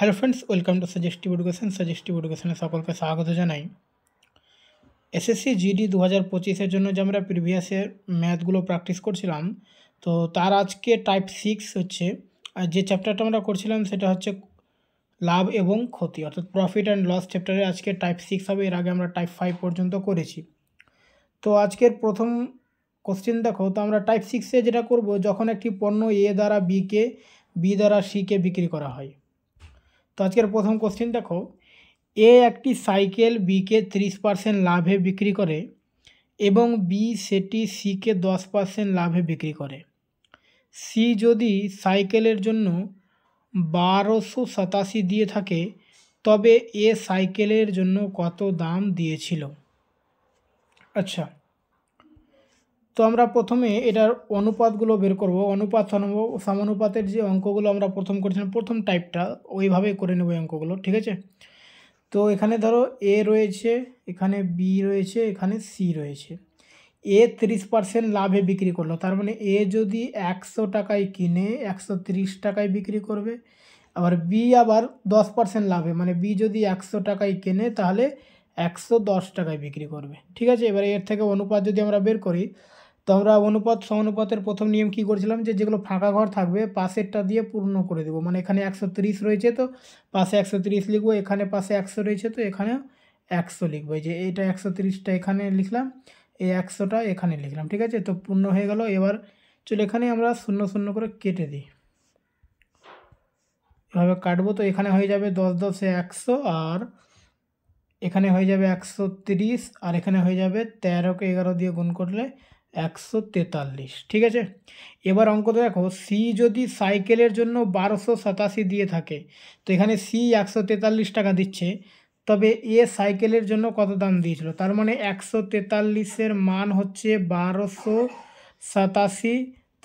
hello friends welcome to suggestive education সাজেস্টিভ এডুকেশনে সকলকে স্বাগত জানাই এসএসসি জিডি e দু হাজার পঁচিশের জন্য যে আমরা প্রিভিয়াস ইয়ার ম্যাথগুলো প্র্যাকটিস করছিলাম তো তার আজকে টাইপ সিক্স হচ্ছে আর যে চ্যাপ্টারটা আমরা করছিলাম সেটা হচ্ছে লাভ এবং ক্ষতি অর্থাৎ প্রফিট অ্যান্ড লস চ্যাপ্টারে আজকে টাইপ সিক্স হবে এর আগে আমরা টাইপ ফাইভ পর্যন্ত করেছি তো আজকের প্রথম কোশ্চেন দেখো তো আমরা টাইপ সিক্সে যেটা করব যখন একটি পণ্য এ দ্বারা বিকে বি দ্বারা সিকে বিক্রি করা হয় তো আজকের প্রথম কোশ্চেন দেখো এ একটি সাইকেল বিকে ত্রিশ পার্সেন্ট লাভে বিক্রি করে এবং বি সেটি সিকে দশ পার্সেন্ট লাভে বিক্রি করে সি যদি সাইকেলের জন্য বারোশো সাতাশি দিয়ে থাকে তবে এ সাইকেলের জন্য কত দাম দিয়েছিল আচ্ছা তো আমরা প্রথমে এটার অনুপাতগুলো বের করব অনুপাত সমানুপাতের যে অঙ্কগুলো আমরা প্রথম করেছিলাম প্রথম টাইপটা ওইভাবেই করে নেব অঙ্কগুলো ঠিক আছে তো এখানে ধরো এ রয়েছে এখানে বি রয়েছে এখানে সি রয়েছে এ তিরিশ পার্সেন্ট লাভে বিক্রি করলো তার মানে এ যদি একশো টাকায় কিনে একশো তিরিশ টাকায় বিক্রি করবে আবার বি আবার দশ পার্সেন্ট লাভে মানে বি যদি একশো টাকায় কেনে তাহলে একশো দশ টাকায় বিক্রি করবে ঠিক আছে এবার এর থেকে অনুপাত যদি আমরা বের করি তো আমরা অনুপাত সমানুপাতের প্রথম নিয়ম কি করেছিলাম যে যেগুলো ফাঁকা ঘর থাকবে পাশেরটা দিয়ে পূর্ণ করে দেবো মানে এখানে একশো রয়েছে তো পাশে একশো লিখবো এখানে পাশে একশো রয়েছে তো এখানে একশো লিখবো যে এটা একশো তিরিশটা এখানে লিখলাম এই একশোটা এখানে লিখলাম ঠিক আছে তো পূর্ণ হয়ে গেল এবার চলে এখানে আমরা শূন্য শূন্য করে কেটে দিই এভাবে কাটবো তো এখানে হয়ে যাবে দশ দশে একশো আর এখানে হয়ে যাবে একশো তিরিশ আর এখানে হয়ে যাবে তেরোকে এগারো দিয়ে গুণ করলে একশো তেতাল্লিশ ঠিক আছে এবার তো দেখো সি যদি সাইকেলের জন্য বারোশো সাতাশি দিয়ে থাকে তো এখানে সি একশো তেতাল্লিশ টাকা দিচ্ছে তবে এ সাইকেলের জন্য কত দাম দিয়েছিল তার মানে একশো তেতাল্লিশের মান হচ্ছে বারোশো সাতাশি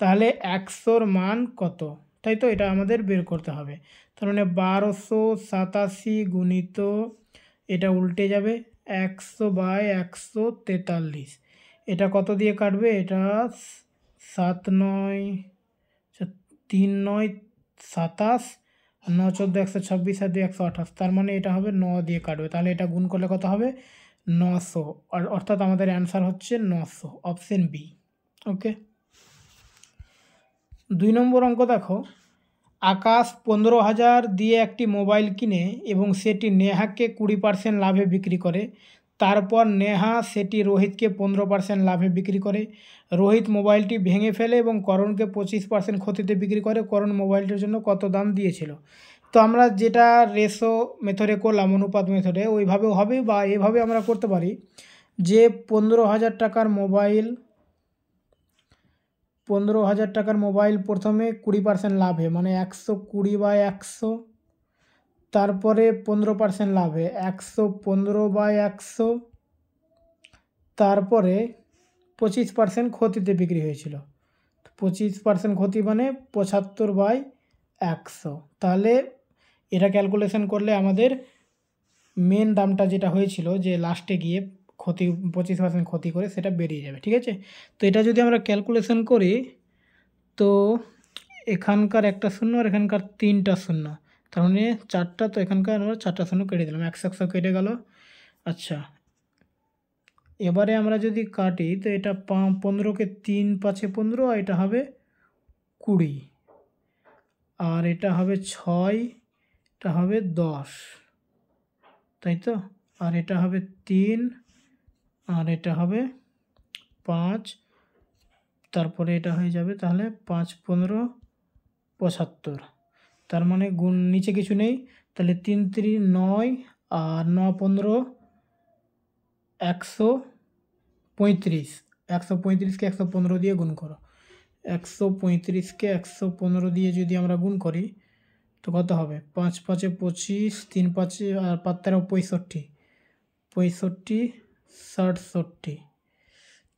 তাহলে একশোর মান কত তাই তো এটা আমাদের বের করতে হবে তার মানে বারোশো সাতাশি গুণিত এটা উল্টে যাবে একশো বাই একশো তেতাল্লিশ এটা কত দিয়ে কাটবে এটা সাত নয় আচ্ছা, তিন নয় সাতাশ ন চোদ্দো একশো ছাব্বিশ আর দুই একশো আঠাশ তার মানে এটা হবে ন দিয়ে কাটবে তাহলে এটা গুণ করলে কত হবে নশো আর অর্থাৎ আমাদের অ্যান্সার হচ্ছে নশো অপশন বি ওকে দুই নম্বর অঙ্ক দেখো আকাশ পনেরো হাজার দিয়ে একটি মোবাইল কিনে এবং সেটি নেহাকে কুড়ি পার্সেন্ট লাভে বিক্রি করে তারপর নেহা সেটি রোহিতকে পনেরো পার্সেন্ট লাভে বিক্রি করে রোহিত মোবাইলটি ভেঙে ফেলে এবং করণকে পঁচিশ পার্সেন্ট ক্ষতিতে বিক্রি করে করণ মোবাইলটির জন্য কত দাম দিয়েছিল তো আমরা যেটা রেশো মেথডে করলাম অনুপাত মেথডে ওইভাবেও হবে বা এভাবে আমরা করতে পারি যে পনেরো হাজার টাকার মোবাইল পনেরো হাজার টাকার মোবাইল প্রথমে কুড়ি পার্সেন্ট লাভে মানে একশো কুড়ি বা একশো তারপরে পনেরো পার্সেন্ট লাভে একশো পনেরো বাই একশো তারপরে পঁচিশ পার্সেন্ট ক্ষতিতে বিক্রি হয়েছিল পঁচিশ পার্সেন্ট ক্ষতি মানে পঁচাত্তর বাই একশো তাহলে এটা ক্যালকুলেশন করলে আমাদের মেন দামটা যেটা হয়েছিল যে লাস্টে গিয়ে ক্ষতি পঁচিশ পার্সেন্ট ক্ষতি করে সেটা বেরিয়ে যাবে ঠিক আছে তো এটা যদি আমরা ক্যালকুলেশন করি তো এখানকার একটা শূন্য আর এখানকার তিনটা শূন্য তার মানে চারটা তো এখানকার আমরা চারটা শূন্য কেটে দিলাম একশো একশো কেটে গেল আচ্ছা এবারে আমরা যদি কাটি তো এটা পনেরোকে তিন পাঁচে পনেরো আর এটা হবে কুড়ি আর এটা হবে ছয় এটা হবে দশ তাই তো আর এটা হবে তিন আর এটা হবে পাঁচ তারপরে এটা হয়ে যাবে তাহলে পাঁচ পনেরো পঁচাত্তর তার মানে গুণ নিচে কিছু নেই তাহলে তিন তিরি নয় আর ন পনেরো একশো পঁয়ত্রিশ একশো পঁয়ত্রিশকে একশো পনেরো দিয়ে গুণ করো একশো পঁয়ত্রিশকে একশো পনেরো দিয়ে যদি আমরা গুণ করি তো কত হবে পাঁচ পাঁচে পঁচিশ তিন পাঁচে আর পাঁচ তেরো পঁয়ষট্টি পঁয়ষট্টি ষাটষট্টি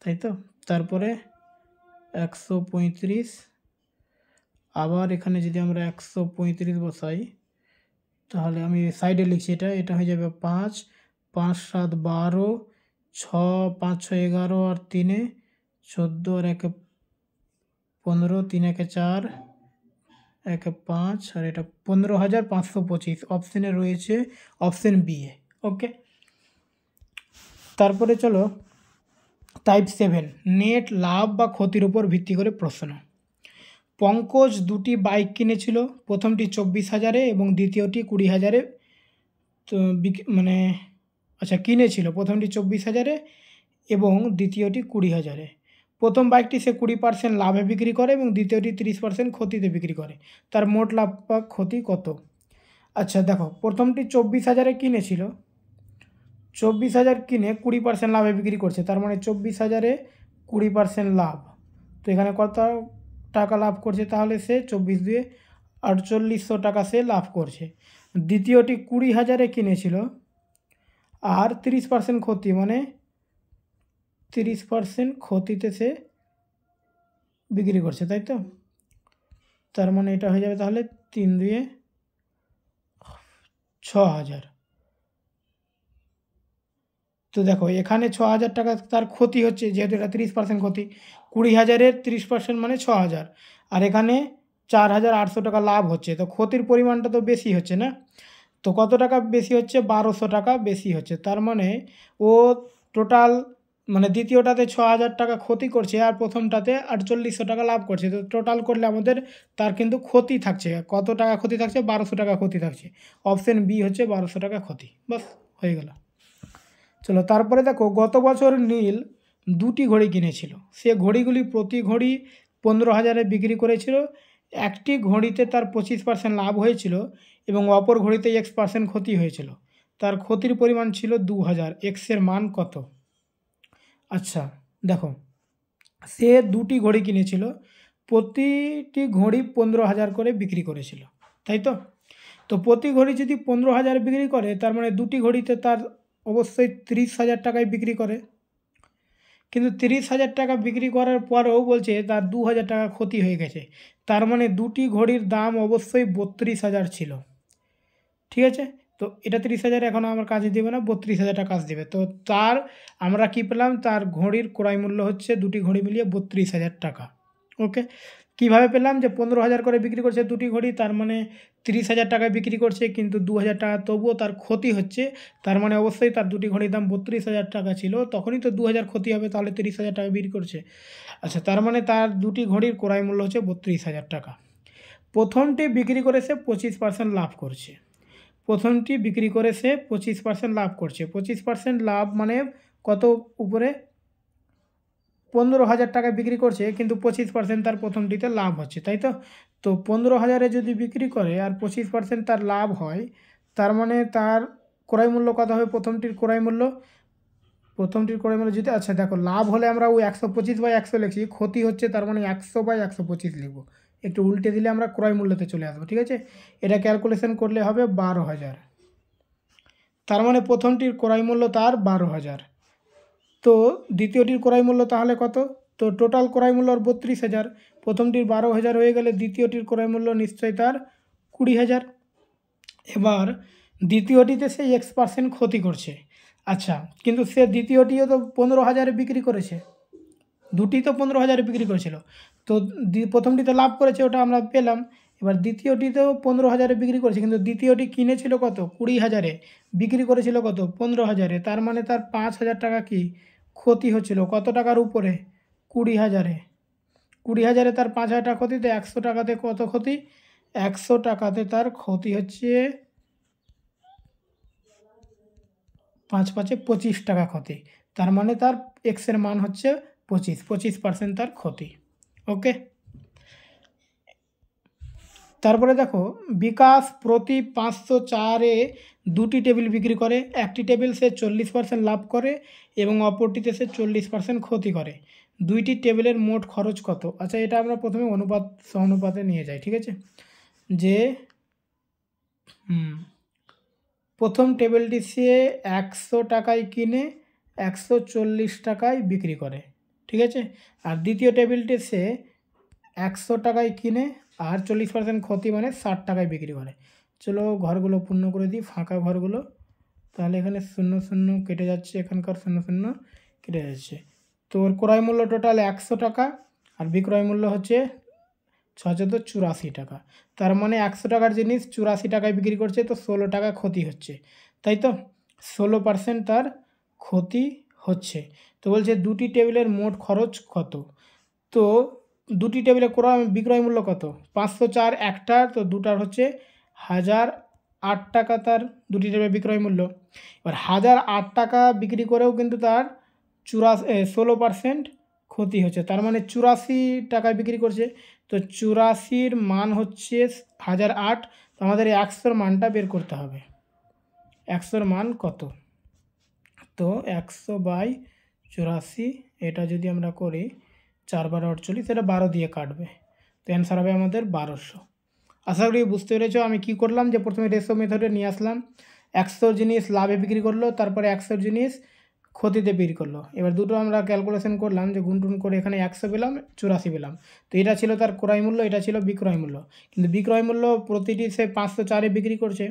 তাই তো তারপরে একশো পঁয়ত্রিশ আবার এখানে যদি আমরা একশো পঁয়ত্রিশ বসাই তাহলে আমি সাইডে লিখছি এটা এটা হয়ে যাবে পাঁচ পাঁচ সাত বারো ছ পাঁচ ছয় এগারো আর তিনে চোদ্দো আর একে পনেরো তিন একে চার একে পাঁচ আর এটা পনেরো হাজার পাঁচশো পঁচিশ অপশানে রয়েছে অপশান বি এ ওকে তারপরে চলো টাইপ সেভেন নেট লাভ বা ক্ষতির উপর ভিত্তি করে প্রশ্ন পঙ্কজ দুটি বাইক কিনেছিল প্রথমটি চব্বিশ হাজারে এবং দ্বিতীয়টি কুড়ি হাজারে তো মানে আচ্ছা কিনেছিল প্রথমটি চব্বিশ হাজারে এবং দ্বিতীয়টি কুড়ি হাজারে প্রথম বাইকটি সে কুড়ি পার্সেন্ট লাভে বিক্রি করে এবং দ্বিতীয়টি তিরিশ পার্সেন্ট ক্ষতিতে বিক্রি করে তার মোট লাভ বা ক্ষতি কত আচ্ছা দেখো প্রথমটি চব্বিশ হাজারে কিনেছিল চব্বিশ হাজার কিনে কুড়ি পার্সেন্ট লাভে বিক্রি করছে তার মানে চব্বিশ হাজারে কুড়ি পার্সেন্ট লাভ তো এখানে কত টাকা লাভ করছে তাহলে সে চব্বিশ দুয়ে আটচল্লিশশো টাকা সে লাভ করছে দ্বিতীয়টি কুড়ি হাজারে কিনেছিল আর তিরিশ পার্সেন্ট ক্ষতি মানে তিরিশ পার্সেন্ট ক্ষতিতে সে বিক্রি করছে তাই তো তার মানে এটা হয়ে যাবে তাহলে তিন দুয়ে ছ হাজার তো দেখো এখানে ছ হাজার টাকা তার ক্ষতি হচ্ছে যেহেতু এটা তিরিশ পার্সেন্ট ক্ষতি কুড়ি হাজারের তিরিশ পার্সেন্ট মানে ছ হাজার আর এখানে চার হাজার আটশো টাকা লাভ হচ্ছে তো ক্ষতির পরিমাণটা তো বেশি হচ্ছে না তো কত টাকা বেশি হচ্ছে বারোশো টাকা বেশি হচ্ছে তার মানে ও টোটাল মানে দ্বিতীয়টাতে ছ হাজার টাকা ক্ষতি করছে আর প্রথমটাতে আটচল্লিশশো টাকা লাভ করছে তো টোটাল করলে আমাদের তার কিন্তু ক্ষতি থাকছে কত টাকা ক্ষতি থাকছে বারোশো টাকা ক্ষতি থাকছে অপশন বি হচ্ছে বারোশো টাকা ক্ষতি বাস হয়ে গেল চলো তারপরে দেখো গত বছর নীল দুটি ঘড়ি কিনেছিল সে ঘড়িগুলি প্রতি ঘড়ি পনেরো হাজারে বিক্রি করেছিল একটি ঘড়িতে তার পঁচিশ পার্সেন্ট লাভ হয়েছিল এবং অপর ঘড়িতে এক্স পার্সেন্ট ক্ষতি হয়েছিল তার ক্ষতির পরিমাণ ছিল দু হাজার এক্সের মান কত আচ্ছা দেখো সে দুটি ঘড়ি কিনেছিল প্রতিটি ঘড়ি পনেরো হাজার করে বিক্রি করেছিল তাই তো তো প্রতি ঘড়ি যদি পনেরো হাজার বিক্রি করে তার মানে দুটি ঘড়িতে তার অবশ্যই তিরিশ হাজার টাকায় বিক্রি করে কিন্তু তিরিশ হাজার টাকা বিক্রি করার পরেও বলছে তার দু হাজার টাকা ক্ষতি হয়ে গেছে তার মানে দুটি ঘড়ির দাম অবশ্যই বত্রিশ হাজার ছিল ঠিক আছে তো এটা তিরিশ হাজার এখন আমার কাজে দেবে না বত্রিশ হাজার টাকা কাজ দেবে তো তার আমরা কী পেলাম তার ঘড়ির ক্রয় মূল্য হচ্ছে দুটি ঘড়ি মিলিয়ে বত্রিশ হাজার টাকা ওকে কিভাবে পেলাম যে পনেরো হাজার করে বিক্রি করছে দুটি ঘড়ি তার মানে তিরিশ হাজার টাকায় বিক্রি করছে কিন্তু দু হাজার টাকা তবুও তার ক্ষতি হচ্ছে তার মানে অবশ্যই তার দুটি ঘড়ির দাম বত্রিশ হাজার টাকা ছিল তখনই তো দু হাজার ক্ষতি হবে তাহলে তিরিশ হাজার টাকা বিক্রি করছে আচ্ছা তার মানে তার দুটি ঘড়ির ক্রয় মূল্য হচ্ছে বত্রিশ হাজার টাকা প্রথমটি বিক্রি করে সে পঁচিশ পার্সেন্ট লাভ করছে প্রথমটি বিক্রি করে সে পঁচিশ পার্সেন্ট লাভ করছে পঁচিশ পার্সেন্ট লাভ মানে কত উপরে পনেরো হাজার টাকা বিক্রি করছে কিন্তু পঁচিশ পার্সেন্ট তার প্রথমটিতে লাভ হচ্ছে তাই তো তো পনেরো হাজারে যদি বিক্রি করে আর পঁচিশ পার্সেন্ট তার লাভ হয় তার মানে তার ক্রয় মূল্য কত হবে প্রথমটির ক্রয় মূল্য প্রথমটির ক্রয় মূল্য যদি আচ্ছা দেখো লাভ হলে আমরা ওই একশো পঁচিশ বাই একশো লিখছি ক্ষতি হচ্ছে তার মানে একশো বাই একশো পঁচিশ লিখবো একটু উল্টে দিলে আমরা ক্রয় মূল্যতে চলে আসবো ঠিক আছে এটা ক্যালকুলেশন করলে হবে বারো হাজার তার মানে প্রথমটির ক্রয় মূল্য তার বারো হাজার তো দ্বিতীয়টির ক্রয় মূল্য তাহলে কত তো টোটাল ক্রয় মূল্য বত্রিশ হাজার প্রথমটির বারো হাজার হয়ে গেলে দ্বিতীয়টির ক্রয় মূল্য নিশ্চয়ই তার কুড়ি হাজার এবার দ্বিতীয়টিতে সে এক্স পার্সেন্ট ক্ষতি করছে আচ্ছা কিন্তু সে দ্বিতীয়টিও তো পনেরো হাজারে বিক্রি করেছে দুটি তো পনেরো হাজারে বিক্রি করেছিল তো প্রথমটিতে লাভ করেছে ওটা আমরা পেলাম এবার দ্বিতীয়টিতেও পনেরো হাজারে বিক্রি করেছে কিন্তু দ্বিতীয়টি কিনেছিল কত কুড়ি হাজারে বিক্রি করেছিল কত পনেরো হাজারে তার মানে তার পাঁচ হাজার টাকা কি ক্ষতি হচ্ছিল কত টাকার উপরে কুড়ি হাজারে কুড়ি হাজারে তার পাঁচ হাজার টাকা ক্ষতিতে একশো টাকাতে কত ক্ষতি একশো টাকাতে তার ক্ষতি হচ্ছে পাঁচ পাঁচে পঁচিশ টাকা ক্ষতি তার মানে তার এক্সের মান হচ্ছে পঁচিশ পঁচিশ পার্সেন্ট তার ক্ষতি ওকে তারপরে দেখো বিকাশ প্রতি পাঁচশো চারে দুটি টেবিল বিক্রি করে একটি টেবিল সে চল্লিশ পার্সেন্ট লাভ করে এবং অপরটিতে সে চল্লিশ পার্সেন্ট ক্ষতি করে দুইটি টেবিলের মোট খরচ কত আচ্ছা এটা আমরা প্রথমে অনুপাত সহানুপাতে নিয়ে যাই ঠিক আছে যে প্রথম টেবিলটি সে একশো টাকায় কিনে একশো চল্লিশ টাকায় বিক্রি করে ঠিক আছে আর দ্বিতীয় টেবিলটি সে একশো টাকায় কিনে আর চল্লিশ পার্সেন্ট ক্ষতি মানে ষাট টাকায় বিক্রি করে চলো ঘরগুলো পূর্ণ করে দিই ফাঁকা ঘরগুলো তাহলে এখানে শূন্য শূন্য কেটে যাচ্ছে এখানকার শূন্য শূন্য কেটে যাচ্ছে তো ওর ক্রয় মূল্য টোটাল একশো টাকা আর বিক্রয় মূল্য হচ্ছে ছশত চুরাশি টাকা তার মানে একশো টাকার জিনিস চুরাশি টাকায় বিক্রি করছে তো ষোলো টাকা ক্ষতি হচ্ছে তাই তো ষোলো পার্সেন্ট তার ক্ষতি হচ্ছে তো বলছে দুটি টেবিলের মোট খরচ কত তো দুটি টেবিলে ক্রয় বিক্রয় মূল্য কত পাঁচশো চার একটার তো দুটার হচ্ছে হাজার আট টাকা তার দুটি টেবিলের বিক্রয় মূল্য এবার হাজার আট টাকা বিক্রি করেও কিন্তু তার চুরাশি ষোলো পার্সেন্ট ক্ষতি হচ্ছে তার মানে চুরাশি টাকায় বিক্রি করছে তো চুরাশির মান হচ্ছে হাজার আট তো আমাদের একশোর মানটা বের করতে হবে একশোর মান কত তো একশো বাই চুরাশি এটা যদি আমরা করি চার বারো আটচল্লিশ এটা বারো দিয়ে কাটবে তো অ্যান্সার হবে আমাদের বারোশো আশা করি বুঝতে পেরেছ আমি কি করলাম যে প্রথমে রেশো মেথডে নিয়ে আসলাম একশো জিনিস লাভে বিক্রি করলো তারপরে একশো জিনিস ক্ষতিতে বের করলো এবার দুটো আমরা ক্যালকুলেশন করলাম যে গুনটুন করে এখানে একশো পেলাম চুরাশি পেলাম তো এটা ছিল তার ক্রয় মূল্য এটা ছিল বিক্রয় মূল্য কিন্তু বিক্রয় মূল্য প্রতিটি সে পাঁচশো চারে বিক্রি করছে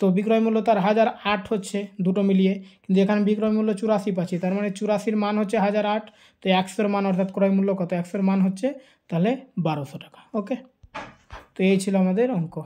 তো বিক্রয় মূল্য তার হাজার আট হচ্ছে দুটো মিলিয়ে কিন্তু এখানে বিক্রয় মূল্য চুরাশি পাচ্ছি তার মানে চুরাশির মান হচ্ছে হাজার আট তো একশোর মান অর্থাৎ ক্রয় মূল্য কত একশোর মান হচ্ছে তাহলে বারোশো টাকা ওকে তো এই ছিল আমাদের অঙ্ক